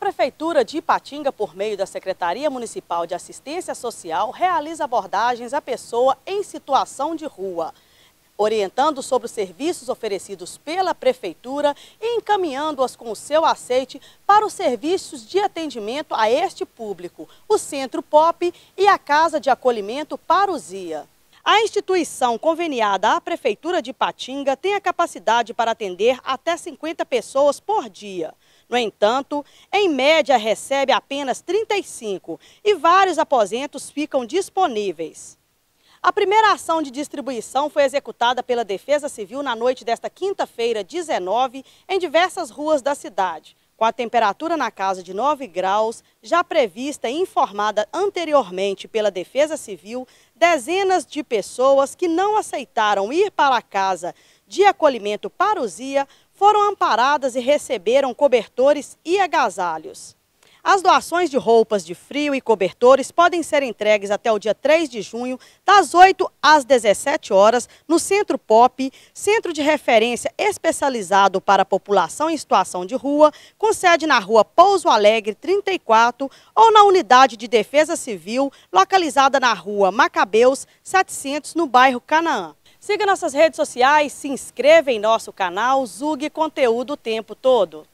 A Prefeitura de Ipatinga, por meio da Secretaria Municipal de Assistência Social, realiza abordagens à pessoa em situação de rua, orientando sobre os serviços oferecidos pela Prefeitura e encaminhando-as com o seu aceite para os serviços de atendimento a este público, o Centro POP e a Casa de Acolhimento Parusia. A instituição conveniada à Prefeitura de Patinga tem a capacidade para atender até 50 pessoas por dia. No entanto, em média recebe apenas 35 e vários aposentos ficam disponíveis. A primeira ação de distribuição foi executada pela Defesa Civil na noite desta quinta-feira, 19, em diversas ruas da cidade. Com a temperatura na casa de 9 graus, já prevista e informada anteriormente pela Defesa Civil, dezenas de pessoas que não aceitaram ir para a casa de acolhimento paruzia foram amparadas e receberam cobertores e agasalhos. As doações de roupas de frio e cobertores podem ser entregues até o dia 3 de junho, das 8 às 17 horas, no Centro Pop, centro de referência especializado para a população em situação de rua, com sede na rua Pouso Alegre 34 ou na Unidade de Defesa Civil, localizada na rua Macabeus 700, no bairro Canaã. Siga nossas redes sociais, se inscreva em nosso canal, Zug Conteúdo o tempo todo.